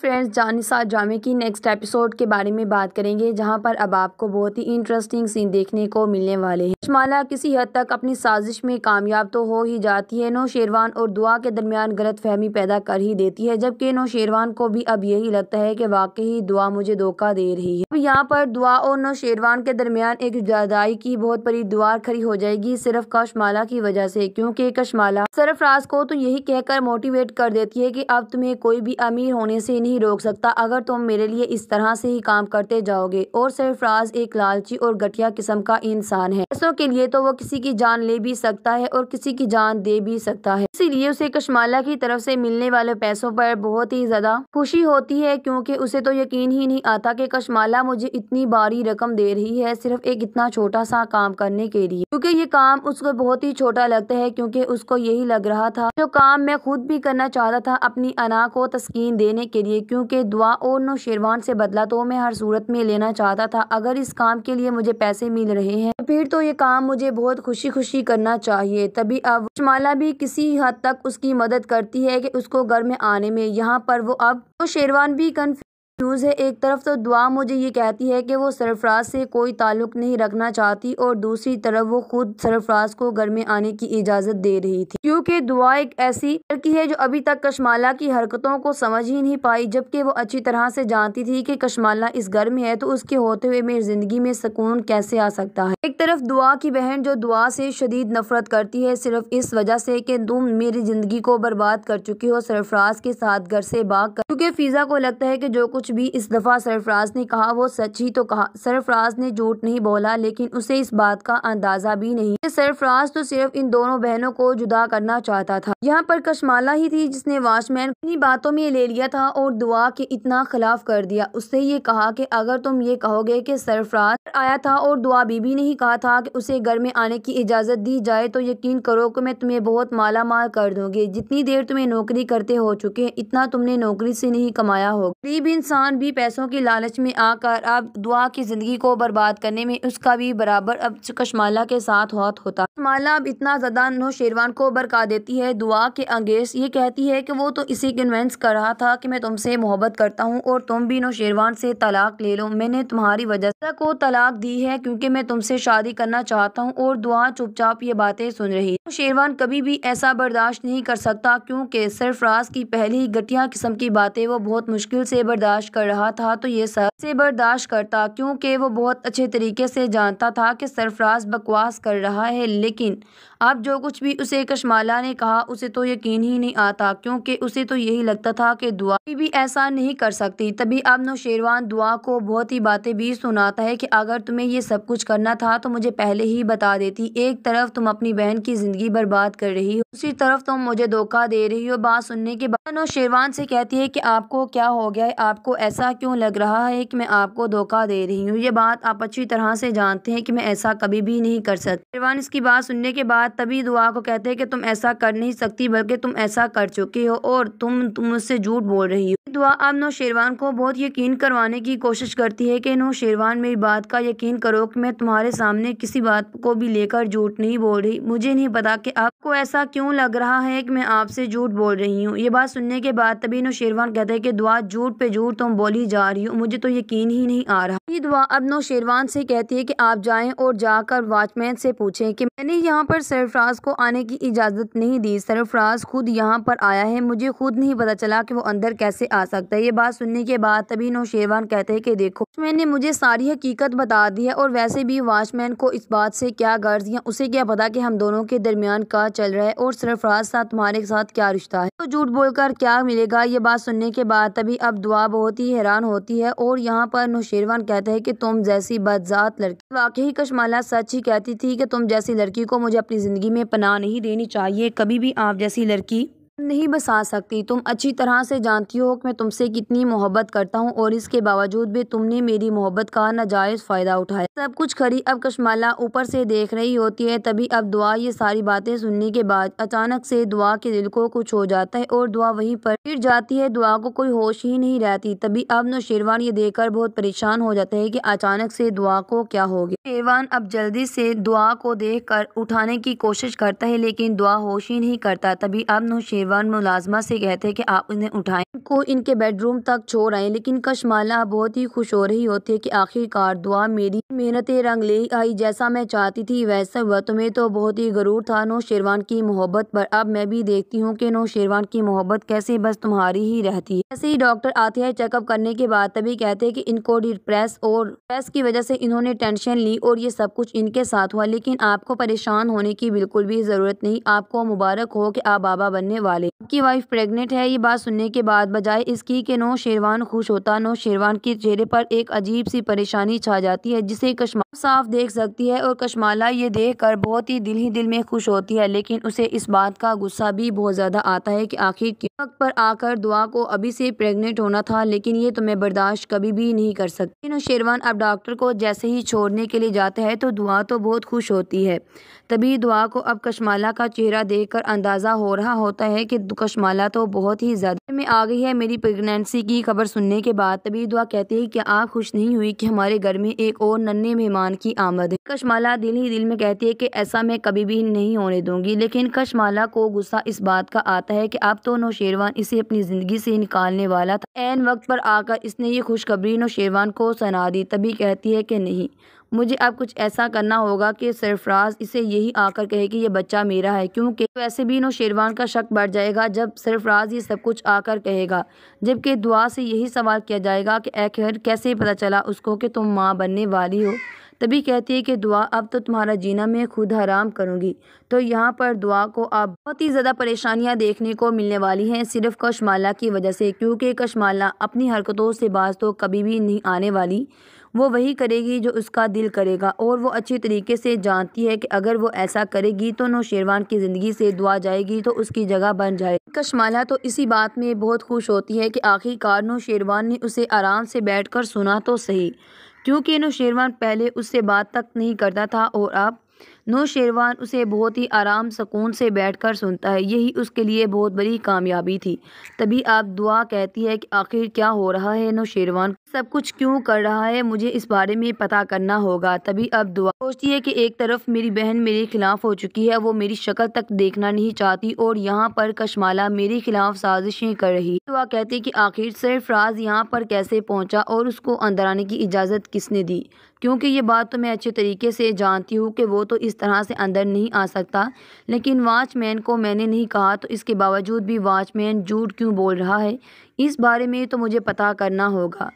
friends जानिसा जामे की next episode के बारे में बात करेंगे जहां पर अब आपको बहुत ही इंटरेस्टिंग सीन देखने को मिलने वाले हैं शमाला किसी हद तक अपनी साजिश में कामयाब तो हो ही जाती है नो शेरवान और दुआ के दरमियान गलत फहमी पैदा कर ही देती है जबकि नो शेरवान को भी अब यही लगता है की वाकई ही दुआ मुझे धोखा दे रही है अब यहाँ पर दुआ और नो शेरवान के दरमियान एक जदाई की बहुत बड़ी दुआर खड़ी हो जाएगी सिर्फ कशमाला की वजह से क्योंकि कशमाला सरफराज को तो यही कहकर मोटिवेट कर देती है की अब तुम्हें कोई भी अमीर होने से नहीं रोक सकता अगर तुम मेरे लिए इस तरह से ही काम करते जाओगे और सरफराज एक लालची और घटिया किस्म का इंसान है पैसों के लिए तो वो किसी की जान ले भी सकता है और किसी की जान दे भी सकता है इसीलिए उसे कशमाला की तरफ से मिलने वाले पैसों पर बहुत ही ज्यादा खुशी होती है क्योंकि उसे तो यकीन ही नहीं आता कि कशमाला मुझे इतनी बारी रकम दे रही है सिर्फ एक इतना छोटा सा काम करने के लिए क्योंकि ये काम उसको बहुत ही छोटा लगता है क्योंकि उसको यही लग रहा था जो काम मैं खुद भी करना चाहता था अपनी अना को तस्कीन देने के लिए चाहिए क्योंकि दुआ और शेरवान से बदला तो मैं हर सूरत में लेना चाहता था अगर इस काम के लिए मुझे पैसे मिल रहे हैं तो फिर तो ये काम मुझे बहुत खुशी खुशी करना चाहिए तभी अब माला भी किसी हद तक उसकी मदद करती है कि उसको घर में आने में यहाँ पर वो अब तो शेरवान भी कन्फ्यूज न्यूज़ है एक तरफ तो दुआ मुझे ये कहती है कि वो सरफराज से कोई ताल्लुक़ नहीं रखना चाहती और दूसरी तरफ वो खुद सरफराज को घर में आने की इजाज़त दे रही थी क्योंकि दुआ एक ऐसी लड़की है जो अभी तक कशमाला की हरकतों को समझ ही नहीं पाई जबकि वो अच्छी तरह से जानती थी कि कशमाला इस घर में है तो उसके होते हुए मेरी ज़िंदगी में सुकून कैसे आ सकता है एक तरफ दुआ की बहन जो दुआ से शदीद नफरत करती है सिर्फ इस वजह से कि तुम मेरी ज़िंदगी को बर्बाद कर चुकी हो सरफराज के साथ घर से बाग कर क्योंकि फिजा को लगता है कि जो कुछ कुछ भी इस दफ़ा सरफराज ने कहा वो सच ही तो कहा सरफराज ने झूठ नहीं बोला लेकिन उसे इस बात का अंदाजा भी नहीं सरफराज तो सिर्फ इन दोनों बहनों को जुदा करना चाहता था यहाँ पर कशमाला ही थी जिसने वाचमैन अपनी बातों में ले लिया था और दुआ के इतना खिलाफ कर दिया उससे ये कहा कि अगर तुम ये कहोगे कि सरफराज आया था और दुआ बीबी ने ही कहा था कि उसे घर में आने की इजाज़त दी जाए तो यकीन करो कि मैं तुम्हें बहुत माला माल कर दूंगी जितनी देर तुम्हें नौकरी करते हो चुके इतना तुमने नौकरी से नहीं कमाया होगा गरीब इंसान इंसान भी पैसों की लालच में आकर अब दुआ की ज़िंदगी को बर्बाद करने में उसका भी बराबर अब कश्माला के साथ हौत होता कश्माला अब इतना ज़्यादा नो शेरवान को बरका देती है दुआ के अंगेज ये कहती है कि वो तो इसी कन्वेंस कर रहा था कि मैं तुमसे मोहब्बत करता हूँ और तुम भी नो शेरवान से तलाक ले लो मैंने तुम्हारी वजह को तलाक दी है क्योंकि मैं तुमसे शादी करना चाहता हूँ और दुआ चुपचाप ये बातें सुन रही शेरवान कभी भी ऐसा बर्दाश्त नहीं कर सकता क्योंकि सरफराज की पहली घटिया किस्म की बातें वो बहुत मुश्किल से बर्दाश्त बर्दाश्त कर रहा था तो ये सब से बर्दाश्त करता क्योंकि वो बहुत अच्छे तरीके से जानता था कि सरफराज बकवास कर रहा है लेकिन अब जो कुछ भी उसे कशमाला ने कहा उसे तो यकीन ही नहीं आता क्योंकि उसे तो यही लगता था कि दुआ भी ऐसा नहीं कर सकती तभी अब नौशेरवान दुआ को बहुत ही बातें भी सुनाता है कि अगर तुम्हें ये सब कुछ करना था तो मुझे पहले ही बता देती एक तरफ तुम अपनी बहन की ज़िंदगी बर्बाद कर रही हो दूसरी तरफ तुम मुझे धोखा दे रही हो बात सुनने के बाद नौशेरवान से कहती है कि आपको क्या हो गया है आपको ऐसा क्यों लग रहा है कि मैं आपको धोखा दे रही हूँ ये बात आप अच्छी तरह से जानते हैं कि मैं ऐसा कभी भी नहीं कर सकती रिवान इसकी बात सुनने के बाद तभी दुआ को कहते हैं कि तुम ऐसा कर नहीं सकती बल्कि तुम ऐसा कर चुके हो और तुम तुम मुझसे झूठ बोल रही हो दुआ अब नौशेरवान को बहुत यकीन करवाने की कोशिश करती है कि नौशेरवान मेरी बात का यकीन करो कि मैं तुम्हारे सामने किसी बात को भी लेकर झूठ नहीं बोल रही मुझे नहीं पता कि आपको ऐसा क्यों लग रहा है कि मैं आपसे झूठ बोल रही हूँ ये बात सुनने के बाद तभी नौशेरवान कहते है कि दुआ झूठ पे झूठ तुम बोली जा रही हो मुझे तो यकीन ही नहीं आ रहा ये दुआ अब नौशेरवान से कहती है कि आप जाए और जाकर वॉचमैन से पूछे की मैंने यहाँ पर सरफराज को आने की इजाज़त नहीं दी सरफराज खुद यहाँ पर आया है मुझे खुद नहीं पता चला कि वो अंदर कैसे आ सकता है ये बात सुनने के बाद तभी नौशेरवान कहते हैं कि देखो वॉचमैन ने मुझे सारी हकीकत बता दी है और वैसे भी वॉचमैन को इस बात से क्या गर्ज या उसे क्या पता कि हम दोनों के दरमियान का चल रहा है और सरफराज साथ तुम्हारे साथ क्या रिश्ता है तो झूठ बोलकर क्या मिलेगा ये बात सुनने के बाद तभी अब दुआ बहुत ही हैरान होती है और यहाँ पर नौशेरवान कहते हैं की तुम जैसी बदजात लड़की वाकई कशमाला सच ही कहती थी की तुम जैसी लड़की को मुझे अपनी ज़िंदगी में पनाह नहीं देनी चाहिए कभी भी आप जैसी लड़की नहीं बसा सकती तुम अच्छी तरह से जानती हो कि मैं तुमसे कितनी मोहब्बत करता हूँ और इसके बावजूद भी तुमने मेरी मोहब्बत का नाजायज़ फ़ायदा उठाया सब कुछ खरी अब कश्माला ऊपर से देख रही होती है तभी अब दुआ ये सारी बातें सुनने के बाद अचानक से दुआ के दिल को कुछ हो जाता है और दुआ वहीं पर गिर जाती है दुआ को कोई होश ही नहीं रहती तभी अब नौशेरवान ये देखकर बहुत परेशान हो जाते है की अचानक से दुआ को क्या हो गया शेरवान अब जल्दी से दुआ को देख कर उठाने की कोशिश करता है लेकिन दुआ होश ही नहीं करता तभी अब नौशेर जवान मुलाजमा से कहते हैं कि आप उन्हें उठाएं को इनके बेडरूम तक छोड़ आए लेकिन कशमाला बहुत ही खुश हो रही होती है कि आखिरकार दुआ मेरी मेहनत रंग ले आई जैसा मैं चाहती थी वैसा हुआ तुम्हें तो बहुत ही गरूर था नो शेरवान की मोहब्बत पर अब मैं भी देखती हूँ की नो शेरवान की मोहब्बत कैसे बस तुम्हारी ही रहती है ऐसे ही डॉक्टर आते हैं चेकअप करने के बाद तभी कहते हैं की इनको डिप्रेस और प्रेस की वजह से इन्होंने टेंशन ली और ये सब कुछ इनके साथ हुआ लेकिन आपको परेशान होने की बिल्कुल भी ज़रूरत नहीं आपको मुबारक हो कि आप बाबा बनने वाले वाले आपकी वाइफ प्रेग्नेंट है ये बात सुनने के बाद बजाय इसकी के नो शेरवान खुश होता नो शेरवान के चेहरे पर एक अजीब सी परेशानी छा जाती है जिसे कश्मा साफ देख सकती है और कश्माला ये देख कर बहुत ही दिल ही दिल में खुश होती है लेकिन उसे इस बात का गुस्सा भी बहुत ज़्यादा आता है की आखिर के वक्त पर आकर दुआ को अभी से प्रेग्नेंट होना था लेकिन ये तुम्हें तो बर्दाश्त कभी भी नहीं कर सकती नो शेरवान अब डॉक्टर को जैसे ही छोड़ने के लिए जाता है तो दुआ तो बहुत खुश होती है तभी दुआ को अब कश्माला का चेहरा देखकर अंदाज़ा हो रहा होता है कि कशमाला तो बहुत ही ज़्यादा में आ गई है मेरी प्रेगनेंसी की खबर सुनने के बाद तभी दुआ कहती है कि आप खुश नहीं हुई कि हमारे घर में एक और नन्हे मेहमान की आमद है कशमाला दिल ही दिल में कहती है कि ऐसा मैं कभी भी नहीं होने दूंगी लेकिन कशमाला को गुस्सा इस बात का आता है कि अब तो नौशेरवान इसे अपनी ज़िंदगी से निकालने वाला था एन वक्त पर आकर इसने ये खुशखबरी नौशेरवान को सना दी तभी कहती है की नहीं मुझे अब कुछ ऐसा करना होगा कि सरफराज इसे यही आकर कहे कि ये बच्चा मेरा है क्योंकि वैसे भी नो शेरवान का शक बढ़ जाएगा जब सरफराज ये सब कुछ आकर कहेगा जबकि दुआ से यही सवाल किया जाएगा कि आखिर कैसे पता चला उसको कि तुम माँ बनने वाली हो तभी कहती है कि दुआ अब तो तुम्हारा जीना मैं खुद हराम करूँगी तो यहाँ पर दुआ को अब बहुत ही ज़्यादा परेशानियाँ देखने को मिलने वाली हैं सिर्फ कशमाला की वजह से क्योंकि कशमाला अपनी हरकतों से बाज तो कभी भी नहीं आने वाली वो वही करेगी जो उसका दिल करेगा और वो अच्छी तरीके से जानती है कि अगर वो ऐसा करेगी तो नौशेरवान की ज़िंदगी से दुआ जाएगी तो उसकी जगह बन जाए कशमाला तो इसी बात में बहुत खुश होती है कि आखिरकार नौशेरवान ने उसे आराम से बैठ कर सुना तो सही क्योंकि नौशेरवान पहले उससे बात तक नहीं करता था और अब नौशेरवान उसे बहुत ही आराम सुकून से बैठकर सुनता है यही उसके लिए बहुत बड़ी कामयाबी थी तभी आप दुआ कहती है कि आखिर क्या हो रहा है नौशेरवान सब कुछ क्यों कर रहा है मुझे इस बारे में पता करना होगा तभी अब दुआ सोचती है कि एक तरफ मेरी बहन मेरे खिलाफ हो चुकी है वो मेरी शक्ल तक देखना नहीं चाहती और यहाँ पर कशमाला मेरे खिलाफ साजिशें कर रही दुआ कहती है कि आखिर सरफराज यहाँ पर कैसे पहुँचा और उसको अंदर आने की इजाज़त किसने दी क्योंकि ये बात तो मैं अच्छे तरीके से जानती हूँ कि वो तो इस तरह से अंदर नहीं आ सकता लेकिन वॉचमैन को मैंने नहीं कहा तो इसके बावजूद भी वॉचमैन झूठ क्यों बोल रहा है इस बारे में तो मुझे पता करना होगा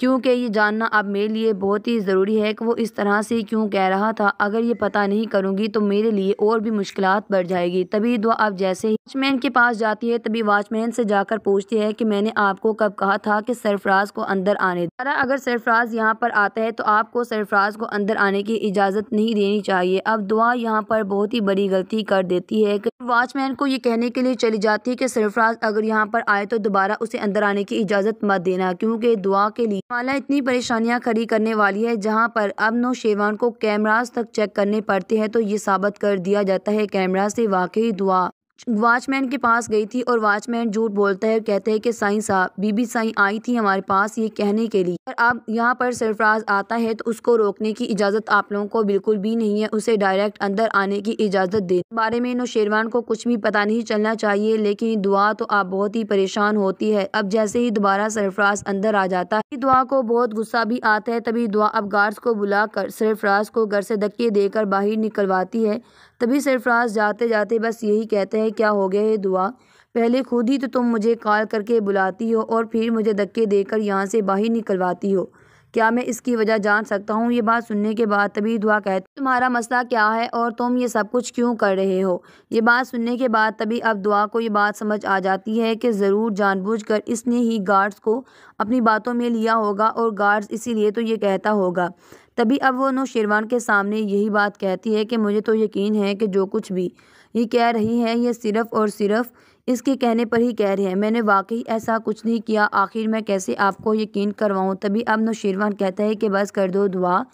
क्योंकि ये जानना अब मेरे लिए बहुत ही ज़रूरी है कि वो इस तरह से क्यों कह रहा था अगर ये पता नहीं करूँगी तो मेरे लिए और भी मुश्किल बढ़ जाएगी तभी दुआ अब जैसे ही वॉचमैन के पास जाती है तभी वॉचमैन से जाकर पूछती है कि मैंने आपको कब कहा था कि सरफराज को अंदर आने दोबारा अगर सरफराज यहाँ पर आता है तो आपको सरफराज को अंदर आने की इजाज़त नहीं देनी चाहिए अब दुआ यहाँ पर बहुत ही बड़ी गलती कर देती है कि वॉचमैन को ये कहने के लिए चली जाती है कि सरफराज अगर यहाँ पर आए तो दोबारा उसे अंदर आने की इजाज़त मत देना क्योंकि दुआ के लिए माला इतनी परेशानियां खड़ी करने वाली है जहां पर अब नौशेवान को कैमरास तक चेक करने पड़ते हैं तो ये साबित कर दिया जाता है कैमरा से वाकई दुआ वॉचमैन के पास गई थी और वॉचमैन झूठ बोलता है और कहते हैं कि साईं साहब बीबी साईं आई थी हमारे पास ये कहने के लिए पर अब यहाँ पर सरफराज आता है तो उसको रोकने की इजाज़त आप लोगों को बिल्कुल भी नहीं है उसे डायरेक्ट अंदर आने की इजाज़त दे बारे में नौशेरवान को कुछ भी पता नहीं चलना चाहिए लेकिन दुआ तो आप बहुत ही परेशान होती है अब जैसे ही दोबारा सरफराज अंदर आ जाता है दुआ को बहुत गुस्सा भी आता है तभी दुआ अब गार्ड्स को बुलाकर सरफराज को घर से धक्के देकर बाहर निकलवाती है तभी सरफराज जाते जाते बस यही कहते हैं क्या हो गया है दुआ पहले खुद ही तो तुम मुझे कॉल करके बुलाती हो और फिर मुझे धक्के देकर यहाँ से बाहर निकलवाती हो क्या मैं इसकी वजह जान सकता हूँ ये बात सुनने के बाद तभी दुआ कहती तुम्हारा मसला क्या है और तुम ये सब कुछ क्यों कर रहे हो ये बात सुनने के बाद तभी अब दुआ को ये बात समझ आ जाती है कि ज़रूर जानबूझकर इसने ही गार्ड्स को अपनी बातों में लिया होगा और गार्ड्स इसीलिए तो ये कहता होगा तभी अब वो नौशेरवान के सामने यही बात कहती है कि मुझे तो यकीन है कि जो कुछ भी ये कह रही है ये सिर्फ़ और सिर्फ़ इसके कहने पर ही कह रहे हैं मैंने वाकई ऐसा कुछ नहीं किया आखिर मैं कैसे आपको यकीन करवाऊँ तभी अब नौशीरवान कहता है कि बस कर दो दुआ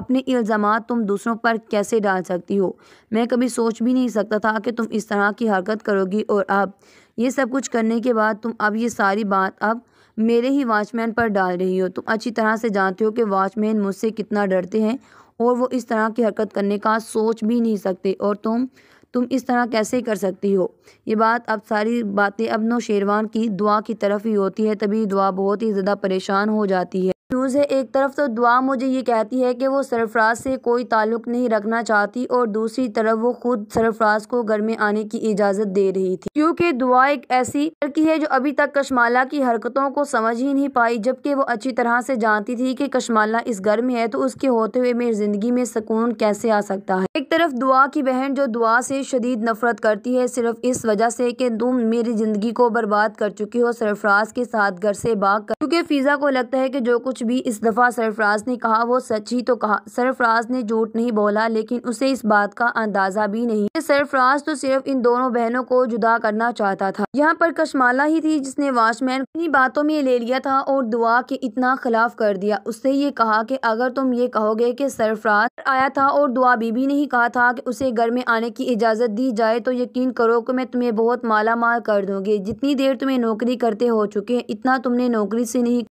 अपने इल्ज़ाम तुम दूसरों पर कैसे डाल सकती हो मैं कभी सोच भी नहीं सकता था कि तुम इस तरह की हरकत करोगी और अब ये सब कुछ करने के बाद तुम अब ये सारी बात अब मेरे ही वॉचमैन पर डाल रही हो तुम अच्छी तरह से जानते हो कि वॉचमैन मुझसे कितना डरते हैं और वो इस तरह की हरकत करने का सोच भी नहीं सकते और तुम तुम इस तरह कैसे कर सकती हो ये बात अब सारी बातें अबनो शेरवान की दुआ की तरफ ही होती है तभी दुआ बहुत ही ज़्यादा परेशान हो जाती है न्यूज़ है एक तरफ तो दुआ मुझे ये कहती है कि वो सरफराज से कोई ताल्लुक़ नहीं रखना चाहती और दूसरी तरफ वो खुद सरफराज को घर में आने की इजाज़त दे रही थी क्योंकि दुआ एक ऐसी लड़की है जो अभी तक कशमाला की हरकतों को समझ ही नहीं पाई जबकि वो अच्छी तरह से जानती थी कि कशमाला इस घर में है तो उसके होते हुए मेरी ज़िंदगी में सुकून कैसे आ सकता है एक तरफ दुआ की बहन जो दुआ से शदीद नफरत करती है सिर्फ इस वजह से कि तुम मेरी ज़िंदगी को बर्बाद कर चुकी हो सरफराज के साथ घर से बाग कर क्योंकि फ़िज़ा को लगता है कि जो कुछ भी भी इस दफ़ा सरफराज ने कहा वो सच ही तो कहा सरफराज ने झूठ नहीं बोला लेकिन उसे इस बात का अंदाजा भी नहीं सरफराज तो सिर्फ इन दोनों बहनों को जुदा करना चाहता था यहाँ पर कशमाला ही थी जिसने वॉचमैन अपनी बातों में ले लिया था और दुआ के इतना खिलाफ कर दिया उससे ये कहा की अगर तुम ये कहोगे की सरफराज आया था और दुआ बीबी ने ही कहा था की उसे घर में आने की इजाज़त दी जाए तो यकीन करो की मैं तुम्हें बहुत माला माल कर दूंगी जितनी देर तुम्हें नौकरी करते हो चुके इतना तुमने नौकरी से नहीं